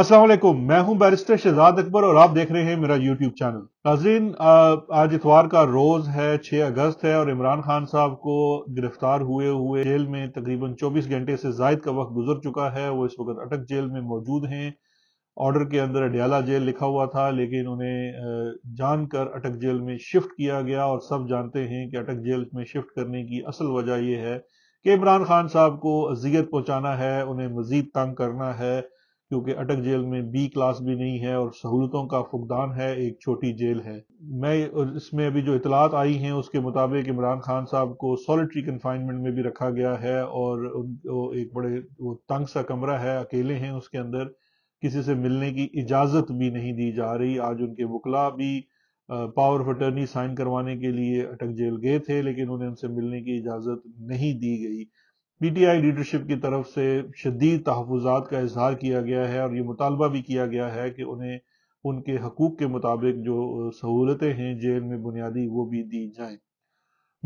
असलम मैं हूं बैरिस्टर शहजाद अकबर और आप देख रहे हैं मेरा यूट्यूब चैनल नाजीन आज इतवार का रोज है 6 अगस्त है और इमरान खान साहब को गिरफ्तार हुए हुए जेल में तकरीबन 24 घंटे से जायद का वक्त गुजर चुका है वो इस वक्त अटक जेल में मौजूद हैं ऑर्डर के अंदर अडियाला जेल लिखा हुआ था लेकिन उन्हें जानकर अटक जेल में शिफ्ट किया गया और सब जानते हैं कि अटक जेल में शिफ्ट करने की असल वजह यह है कि इमरान खान साहब को अजियत पहुंचाना है उन्हें मजीद तंग करना है क्योंकि अटक जेल में बी क्लास भी नहीं है और सहूलतों का फुकदान है एक छोटी जेल है मैं इसमें अभी जो इतलात आई हैं उसके मुताबिक इमरान खान साहब को सॉलिटरी कन्फाइनमेंट में भी रखा गया है और उनको एक बड़े वो तंग सा कमरा है अकेले हैं उसके अंदर किसी से मिलने की इजाज़त भी नहीं दी जा रही आज उनके वकला भी पावर ऑफ अटर्नी साइन करवाने के लिए अटक जेल गए थे लेकिन उन्हें उनसे मिलने की इजाज़त नहीं दी गई पीटीआई लीडरशिप की तरफ से शदीद तहफात का इजहार किया गया है और ये मुतालबा भी किया गया है कि उन्हें उनके हकूक के मुताबिक जो सहूलतें हैं जेल में बुनियादी वो भी दी जाए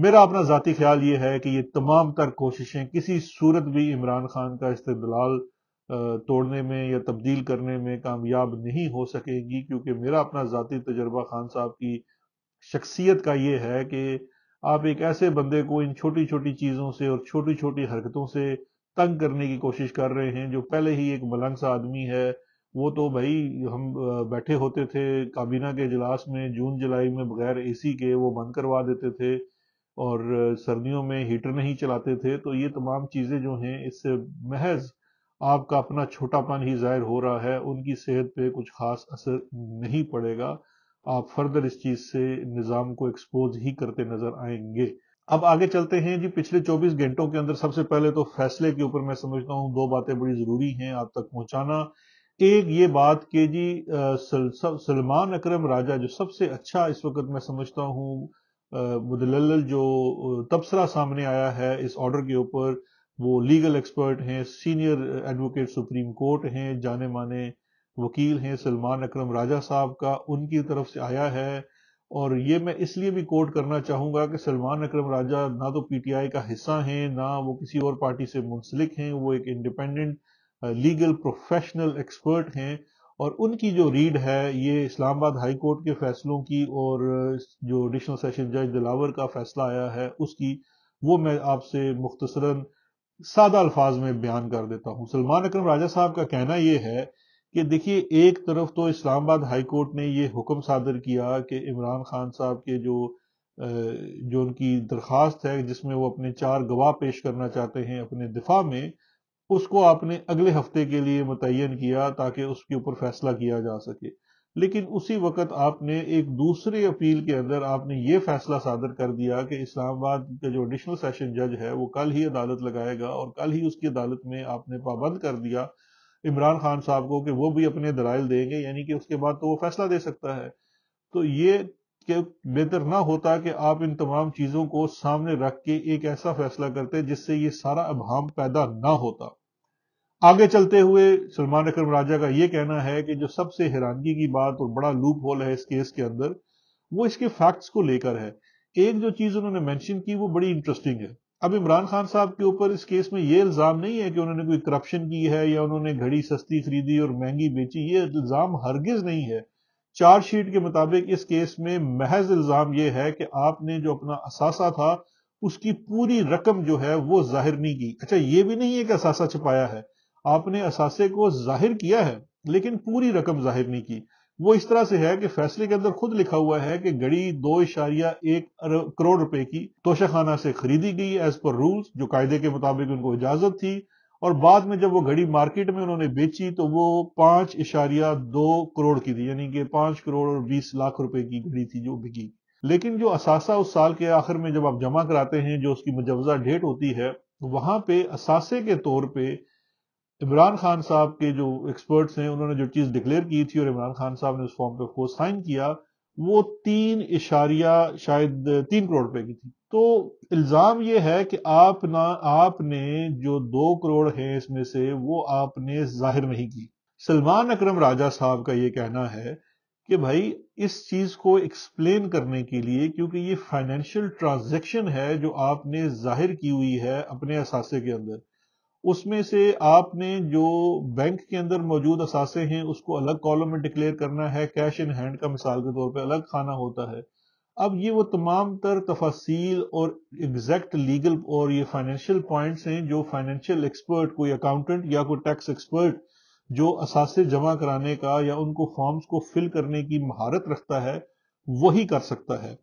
मेरा अपना ज़ाती ख्याल ये है कि ये तमाम तर कोशिशें किसी सूरत भी इमरान खान का इस्तेदलाल तोड़ने में या तब्दील करने में कामयाब नहीं हो सकेगी क्योंकि मेरा अपना ज़ाती तजर्बा खान साहब की शख्सियत का ये है कि आप एक ऐसे बंदे को इन छोटी छोटी चीज़ों से और छोटी छोटी हरकतों से तंग करने की कोशिश कर रहे हैं जो पहले ही एक मलंग सा आदमी है वो तो भाई हम बैठे होते थे काबीना के इजलास में जून जुलाई में बगैर एसी के वो बंद करवा देते थे और सर्दियों में हीटर नहीं चलाते थे तो ये तमाम चीज़ें जो हैं इससे महज आपका अपना छोटापन ही जाहिर हो रहा है उनकी सेहत पे कुछ खास असर नहीं पड़ेगा आप फर्दर इस चीज से निज़ाम को एक्सपोज ही करते नजर आएंगे अब आगे चलते हैं जी पिछले 24 घंटों के अंदर सबसे पहले तो फैसले के ऊपर मैं समझता हूँ दो बातें बड़ी जरूरी हैं आप तक पहुंचाना एक ये बात कि जी सलमान अकरम राजा जो सबसे अच्छा इस वक्त मैं समझता हूँ मुदल जो तबसरा सामने आया है इस ऑर्डर के ऊपर वो लीगल एक्सपर्ट हैं सीनियर एडवोकेट सुप्रीम कोर्ट हैं जाने माने वकील हैं सलमान अकरम राजा साहब का उनकी तरफ से आया है और ये मैं इसलिए भी कोट करना चाहूँगा कि सलमान अकरम राजा ना तो पीटीआई का हिस्सा हैं ना वो किसी और पार्टी से मुंसलिक हैं वो एक इंडिपेंडेंट लीगल प्रोफेशनल एक्सपर्ट हैं और उनकी जो रीड है ये इस्लामाबाद हाई कोर्ट के फैसलों की और जो एडिशनल सेशन जज दिलावर का फैसला आया है उसकी वो मैं आपसे मुख्तसरन सादा अल्फाज में बयान कर देता हूँ सलमान अक्रम राजा साहब का कहना यह है कि देखिए एक तरफ तो इस्लामाबाद हाई कोर्ट ने ये हुक्म सादर किया कि इमरान खान साहब के जो जो उनकी दरख्वास्त है जिसमें वो अपने चार गवाह पेश करना चाहते हैं अपने दिफा में उसको आपने अगले हफ्ते के लिए मुतन किया ताकि उसके ऊपर फैसला किया जा सके लेकिन उसी वक्त आपने एक दूसरे अपील के अंदर आपने ये फैसला सादर कर दिया कि इस्लामाबाद का जो एडिशनल सेशन जज है वो कल ही अदालत लगाएगा और कल ही उसकी अदालत में आपने पाबंद कर दिया इमरान खान साहब को कि वो भी अपने दलाइल देंगे यानी कि उसके बाद तो वो फैसला दे सकता है तो ये कि बेहतर ना होता कि आप इन तमाम चीज़ों को सामने रख के एक ऐसा फैसला करते जिससे ये सारा अभाम पैदा ना होता आगे चलते हुए सलमान अक्रम राजा का ये कहना है कि जो सबसे हैरानगी की बात और बड़ा लूप होल है इस केस के अंदर वो इसके फैक्ट्स को लेकर है एक जो चीज़ उन्होंने मैंशन की वो बड़ी इंटरेस्टिंग है अब इमरान खान साहब के ऊपर इस केस में ये इल्ज़ाम नहीं है कि उन्होंने कोई करप्शन की है या उन्होंने घड़ी सस्ती खरीदी और महंगी बेची ये इल्ज़ाम हरगिज़ नहीं है चार्जशीट के मुताबिक इस केस में महज इल्ज़ाम ये है कि आपने जो अपना असासा था उसकी पूरी रकम जो है वो जाहिर नहीं की अच्छा ये भी नहीं है कि असासा छिपाया है आपने असासे को जाहिर किया है लेकिन पूरी रकम जाहिर नहीं की वो इस तरह से है कि फैसले के अंदर खुद लिखा हुआ है कि घड़ी दो इशारिया एक करोड़ रुपए की तोशाखाना से खरीदी गई एज पर रूल्स जो कायदे के मुताबिक उनको इजाजत थी और बाद में जब वो घड़ी मार्केट में उन्होंने बेची तो वो पांच इशारिया दो करोड़ की थी यानी कि पांच करोड़ और बीस लाख रुपए की घड़ी थी जो बिकी लेकिन जो असासा उस साल के आखिर में जब आप जमा कराते हैं जो उसकी मुजवजा डेट होती है वहां पे असासे के तौर पर इमरान खान साहब के जो एक्सपर्ट्स हैं उन्होंने जो चीज़ डिक्लेयर की थी और इमरान खान साहब ने उस फॉर्म पे उसको साइन किया वो तीन इशारिया शायद तीन करोड़ रुपए की थी तो इल्ज़ाम ये है कि आप ना आपने जो दो करोड़ हैं इसमें से वो आपने जाहिर नहीं की सलमान अकरम राजा साहब का ये कहना है कि भाई इस चीज को एक्सप्लेन करने के लिए क्योंकि ये फाइनेंशियल ट्रांजेक्शन है जो आपने जाहिर की हुई है अपने असासे के अंदर उसमें से आपने जो बैंक के अंदर मौजूद असासे हैं उसको अलग कॉलम में डिक्लेयर करना है कैश इन हैंड का मिसाल के तौर पर अलग खाना होता है अब ये वो तमाम तर तफासिल और एग्जैक्ट लीगल और ये फाइनेंशियल पॉइंट्स हैं जो फाइनेंशियल एक्सपर्ट कोई अकाउंटेंट या कोई टैक्स एक्सपर्ट जो असासे जमा कराने का या उनको फॉर्म्स को फिल करने की महारत रखता है वही कर सकता है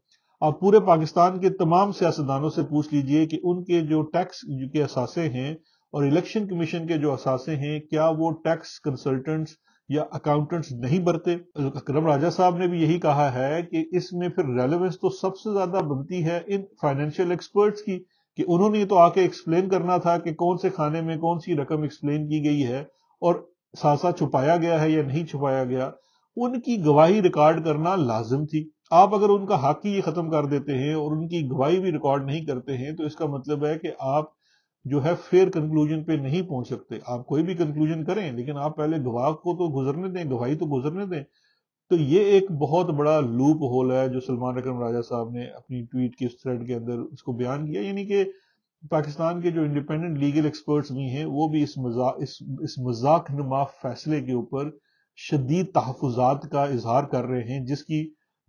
आप पूरे पाकिस्तान के तमाम सियासतदानों से पूछ लीजिए कि उनके जो टैक्स के असासे हैं और इलेक्शन कमीशन के जो असासे हैं क्या वो टैक्स कंसल्टेंट्स या अकाउंटेंट्स नहीं बरते अक्रम राजा साहब ने भी यही कहा है कि इसमें फिर रेलेवेंस तो सबसे ज्यादा बनती है इन फाइनेंशियल एक्सपर्ट्स की कि उन्होंने तो आके एक्सप्लेन करना था कि कौन से खाने में कौन सी रकम एक्सप्लेन की गई है और सासा छुपाया गया है या नहीं छुपाया गया उनकी गवाही रिकॉर्ड करना लाजिम थी आप अगर उनका हक ही खत्म कर देते हैं और उनकी गवाही भी रिकॉर्ड नहीं करते हैं तो इसका मतलब है कि आप जो है फेयर कंक्लूजन पे नहीं पहुंच सकते आप कोई भी कंक्लूजन करें लेकिन आप पहले गवाह को तो गुजरने दें गवाही तो गुजरने दें तो ये एक बहुत बड़ा लूप होल है जो सलमान अकरम राजा साहब ने अपनी ट्वीट के थ्रेड के अंदर इसको बयान किया यानी कि पाकिस्तान के जो इंडिपेंडेंट लीगल एक्सपर्ट्स भी हैं वो भी इस मजाक इस, इस मजाक नुमा फैसले के ऊपर शदीद तहफात का इजहार कर रहे हैं जिसकी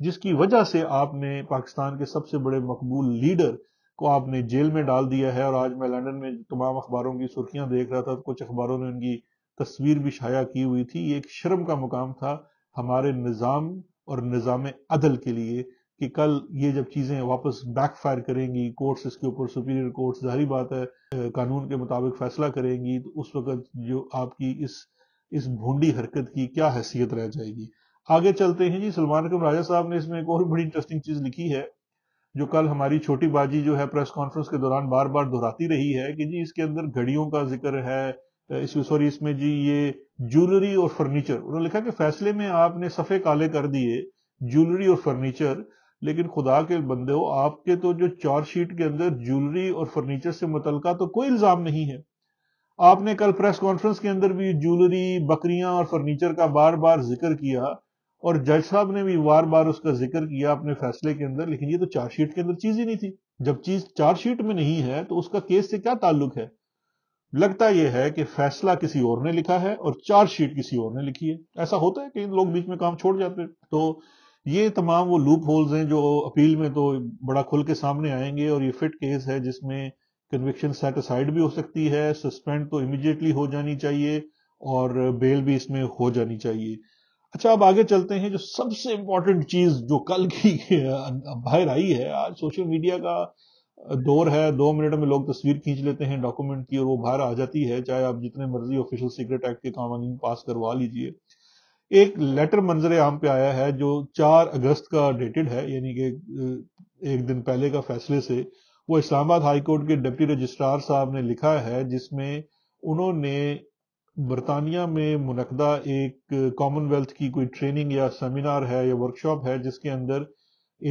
जिसकी वजह से आपने पाकिस्तान के सबसे बड़े मकबूल लीडर को आपने जेल में डाल दिया है और आज मैं लंदन में तमाम अखबारों की सुर्खियां देख रहा था तो कुछ अखबारों ने उनकी तस्वीर भी शाया की हुई थी ये एक शर्म का मुकाम था हमारे निज़ाम और निज़ाम अदल के लिए कि कल ये जब चीज़ें वापस बैकफायर करेंगी कोर्ट्स इसके ऊपर सुपीरियर कोर्ट्स जारी बात है कानून के मुताबिक फैसला करेंगी तो उस वक्त जो आपकी इस इस भूडी हरकत की क्या हैसियत रह जाएगी आगे चलते हैं जी सलमान अकम राजा साहब ने इसमें एक और बड़ी इंटरेस्टिंग चीज़ लिखी है जो कल हमारी छोटी बाजी जो है प्रेस कॉन्फ्रेंस के दौरान बार बार दोहराती रही है कि जी इसके अंदर घड़ियों का जिक्र है इस सॉरी इसमें जी ये ज्वेलरी और फर्नीचर उन्होंने लिखा कि फैसले में आपने सफ़े काले कर दिए ज्वेलरी और फर्नीचर लेकिन खुदा के बंदे हो आपके तो जो चार्जशीट के अंदर ज्वेलरी और फर्नीचर से मुतलका तो कोई इल्ज़ाम नहीं है आपने कल प्रेस कॉन्फ्रेंस के अंदर भी ज्वेलरी बकरियां और फर्नीचर का बार बार जिक्र किया और जज साहब ने भी बार बार उसका जिक्र किया अपने फैसले के अंदर लेकिन ये तो चार्जशीट के अंदर चीज ही नहीं थी जब चीज चार्जशीट में नहीं है तो उसका केस से क्या ताल्लुक है लगता यह है कि फैसला किसी और ने लिखा है और चार्जशीट किसी और ने लिखी है ऐसा होता है कि लोग बीच में काम छोड़ जाते हैं तो ये तमाम वो लूप होल्स हैं जो अपील में तो बड़ा खुल के सामने आएंगे और ये फिट केस है जिसमें कन्विक्शन सेटिसाइड भी हो सकती है सस्पेंड तो इमिजिएटली हो जानी चाहिए और बेल भी इसमें हो जानी चाहिए अच्छा अब आगे चलते हैं जो सबसे इंपॉर्टेंट चीज जो कल की अं, बाहर आई है आज सोशल मीडिया का दौर है दो मिनट में लोग तस्वीर खींच लेते हैं डॉक्यूमेंट की और वो बाहर आ जाती है चाहे आप जितने मर्जी ऑफिशियल सीक्रेट एक्ट के कानून पास करवा लीजिए एक लेटर मंजर आम पे आया है जो चार अगस्त का डेटेड है यानी कि एक दिन पहले का फैसले से वो इस्लामाबाद हाईकोर्ट के डिप्टी रजिस्ट्रार साहब ने लिखा है जिसमें उन्होंने बरतानिया में मुनदा एक कॉमनवेल्थ की कोई ट्रेनिंग या सेमिनार है या वर्कशॉप है जिसके अंदर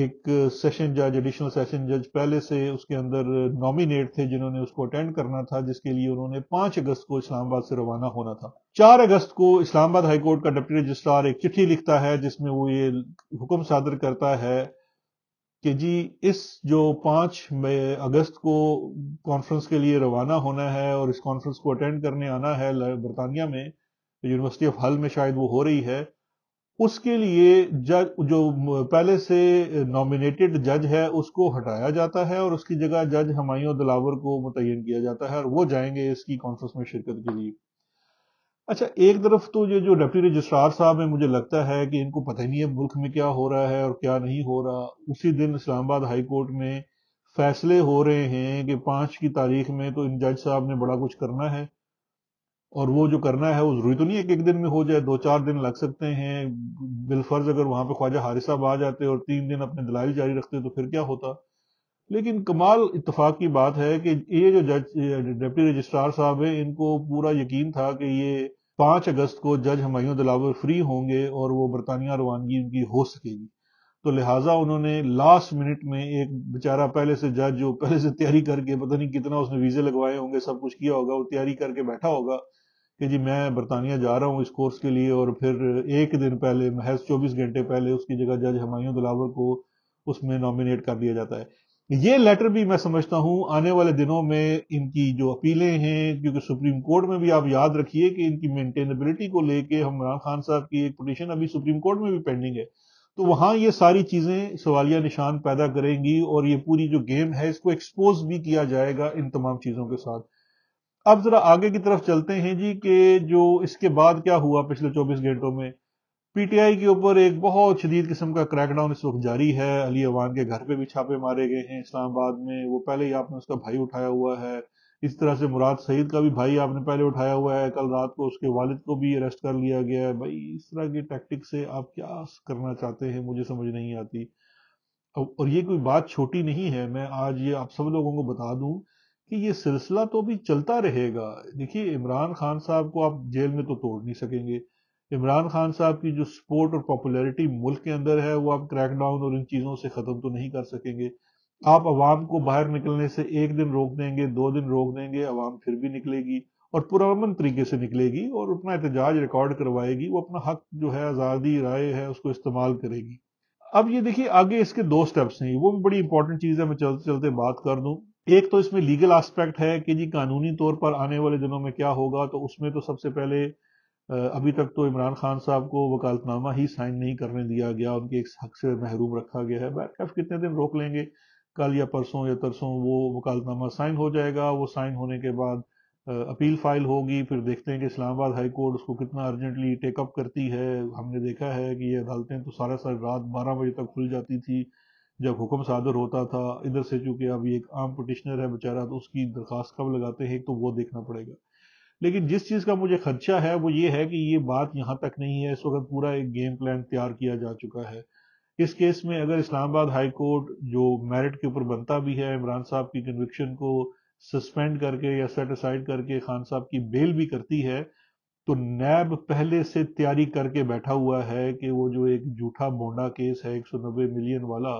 एक सेशन जज एडिशनल सेशन जज पहले से उसके अंदर नॉमिनेट थे जिन्होंने उसको अटेंड करना था जिसके लिए उन्होंने पांच अगस्त को इस्लामाबाद से रवाना होना था चार अगस्त को इस्लामाबाद हाईकोर्ट का डिप्टी रजिस्ट्रार एक चिट्ठी लिखता है जिसमें वो ये हुक्म सादर करता है कि जी इस जो पांच अगस्त को कॉन्फ्रेंस के लिए रवाना होना है और इस कॉन्फ्रेंस को अटेंड करने आना है बरतानिया में यूनिवर्सिटी ऑफ हल में शायद वो हो रही है उसके लिए जज जो पहले से नॉमिनेटेड जज है उसको हटाया जाता है और उसकी जगह जज हमायों दिलावर को मुतयन किया जाता है और वो जाएंगे इसकी कॉन्फ्रेंस में शिरकत के लिए अच्छा एक तरफ तो ये जो डिप्टी रजिस्ट्रार साहब है मुझे लगता है कि इनको पता ही नहीं है मुल्क में क्या हो रहा है और क्या नहीं हो रहा उसी दिन इस्लामाबाद हाई कोर्ट में फैसले हो रहे हैं कि पांच की तारीख में तो इन जज साहब ने बड़ा कुछ करना है और वो जो करना है वो जरूरी तो नहीं है कि एक दिन में हो जाए दो चार दिन लग सकते हैं बिलफर्ज अगर वहां पर ख्वाजा हारिस साहब आ जाते और तीन दिन अपने दलाइल जारी रखते तो फिर क्या होता लेकिन कमाल इतफाक की बात है कि ये जो जज डिप्टी रजिस्ट्रार साहब हैं इनको पूरा यकीन था कि ये पाँच अगस्त को जज हमायूं दिलावर फ्री होंगे और वो बरतानिया रवानगी उनकी हो सकेगी तो लिहाजा उन्होंने लास्ट मिनट में एक बेचारा पहले से जज जो पहले से तैयारी करके पता नहीं कितना उसने वीज़े लगवाए होंगे सब कुछ किया होगा वो तैयारी करके बैठा होगा कि जी मैं बरतानिया जा रहा हूँ इस कोर्स के लिए और फिर एक दिन पहले महज चौबीस घंटे पहले उसकी जगह जज हमायूं दिलावर को उसमें नॉमिनेट कर दिया जाता है ये लेटर भी मैं समझता हूं आने वाले दिनों में इनकी जो अपीलें हैं क्योंकि सुप्रीम कोर्ट में भी आप याद रखिए कि इनकी मेंटेनेबिलिटी को लेके इमरान खान साहब की एक पटिशन अभी सुप्रीम कोर्ट में भी पेंडिंग है तो वहां ये सारी चीजें सवालिया निशान पैदा करेंगी और ये पूरी जो गेम है इसको एक्सपोज भी किया जाएगा इन तमाम चीजों के साथ अब जरा आगे की तरफ चलते हैं जी कि जो इसके बाद क्या हुआ पिछले चौबीस घंटों में पीटीआई के ऊपर एक बहुत शदीद किस्म का क्रैकडाउन इस वक्त जारी है अली अवान के घर पे भी छापे मारे गए हैं इस्लामाबाद में वो पहले ही आपने उसका भाई उठाया हुआ है इस तरह से मुराद सईद का भी भाई आपने पहले उठाया हुआ है कल रात को उसके वालिद को भी अरेस्ट कर लिया गया है भाई इस तरह की टैक्टिक से आप क्या करना चाहते हैं मुझे समझ नहीं आती और ये कोई बात छोटी नहीं है मैं आज ये आप सब लोगों को बता दूं कि ये सिलसिला तो भी चलता रहेगा देखिए इमरान खान साहब को आप जेल में तो तोड़ नहीं सकेंगे इमरान खान साहब की जो सपोर्ट और पॉपुलैरिटी मुल्क के अंदर है वो आप क्रैकडाउन और इन चीज़ों से ख़त्म तो नहीं कर सकेंगे आप आवाम को बाहर निकलने से एक दिन रोक देंगे दो दिन रोक देंगे अवाम फिर भी निकलेगी और पुरान तरीके से निकलेगी और अपना एहतजाज रिकॉर्ड करवाएगी वो अपना हक जो है आज़ादी राय है उसको इस्तेमाल करेगी अब ये देखिए आगे इसके दो स्टेप्स हैं वो भी बड़ी इंपॉर्टेंट चीज़ है मैं चलते चलते बात कर दूँ एक तो इसमें लीगल आस्पेक्ट है कि जी कानूनी तौर पर आने वाले दिनों में क्या होगा तो उसमें तो सबसे पहले अभी तक तो इमरान खान साहब को वकालतनामा ही साइन नहीं करने दिया गया उनके एक हक से महरूम रखा गया है बैठक कितने दिन रोक लेंगे कल या परसों या तरसों वो वकालतनामा साइन हो जाएगा वो साइन होने के बाद अपील फाइल होगी फिर देखते हैं कि इस्लामाबाद हाई कोर्ट उसको कितना अर्जेंटली टेकअप करती है हमने देखा है कि ये अदालतें तो सारा सारी रात बारह बजे तक खुल जाती थी जब हुक्म सादर होता था इधर से चूंकि अब एक आम पटिशनर है बेचारा तो उसकी दरख्वास्त कब लगाते हैं तो वो देखना पड़ेगा लेकिन जिस चीज़ का मुझे खदशा है वो ये है कि ये बात यहां तक नहीं है इस वक्त पूरा एक गेम प्लान तैयार किया जा चुका है इस केस में अगर इस्लामाबाद हाई कोर्ट जो मेरिट के ऊपर बनता भी है इमरान साहब की कन्विक्शन को सस्पेंड करके या सेट असाइड करके खान साहब की बेल भी करती है तो नैब पहले से तैयारी करके बैठा हुआ है कि वो जो एक जूठा बोंडा केस है 190 मिलियन वाला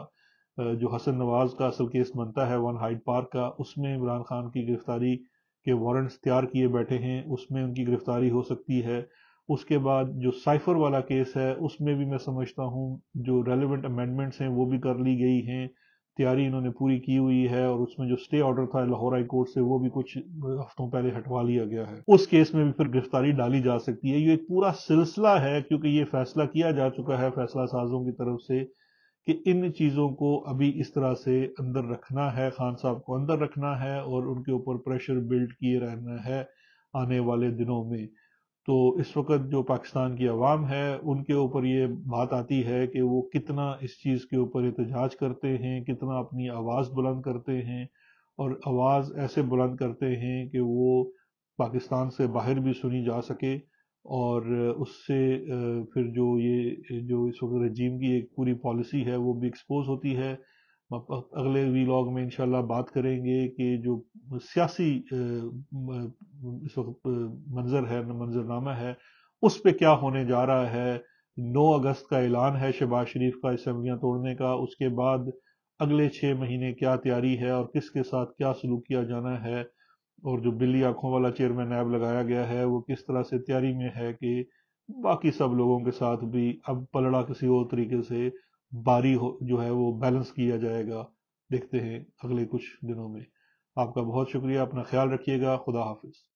जो हसन नवाज का असल केस बनता है वन हाइड पार्क का उसमें इमरान खान की गिरफ्तारी के वारंट्स तैयार किए बैठे हैं उसमें उनकी गिरफ्तारी हो सकती है उसके बाद जो साइफर वाला केस है उसमें भी मैं समझता हूँ जो रेलिवेंट अमेंडमेंट्स हैं वो भी कर ली गई हैं तैयारी इन्होंने पूरी की हुई है और उसमें जो स्टे ऑर्डर था लाहौर हाई कोर्ट से वो भी कुछ हफ्तों पहले हटवा लिया गया है उस केस में भी फिर गिरफ्तारी डाली जा सकती है ये एक पूरा सिलसिला है क्योंकि ये फैसला किया जा चुका है फैसला साजों की तरफ से कि इन चीज़ों को अभी इस तरह से अंदर रखना है खान साहब को अंदर रखना है और उनके ऊपर प्रेशर बिल्ड किए रहना है आने वाले दिनों में तो इस वक्त जो पाकिस्तान की आवाम है उनके ऊपर ये बात आती है कि वो कितना इस चीज़ के ऊपर एहतजाज करते हैं कितना अपनी आवाज़ बुलंद करते हैं और आवाज़ ऐसे बुलंद करते हैं कि वो पाकिस्तान से बाहर भी सुनी जा सके और उससे फिर जो ये जो इस वक्त रजीम की एक पूरी पॉलिसी है वो भी एक्सपोज होती है अगले वीलॉग में इनशाला बात करेंगे कि जो सियासी इस वक्त मंजर है मंजरनामा है उस पर क्या होने जा रहा है 9 अगस्त का ऐलान है शहबाज शरीफ का इसम्बलियाँ तोड़ने का उसके बाद अगले छः महीने क्या तैयारी है और किसके साथ क्या सलूक किया जाना है और जो बिल्ली आंखों वाला चेयरमैन ऐप लगाया गया है वो किस तरह से तैयारी में है कि बाकी सब लोगों के साथ भी अब पलड़ा किसी और तरीके से बारी हो जो है वो बैलेंस किया जाएगा देखते हैं अगले कुछ दिनों में आपका बहुत शुक्रिया अपना ख्याल रखिएगा खुदा हाफिज़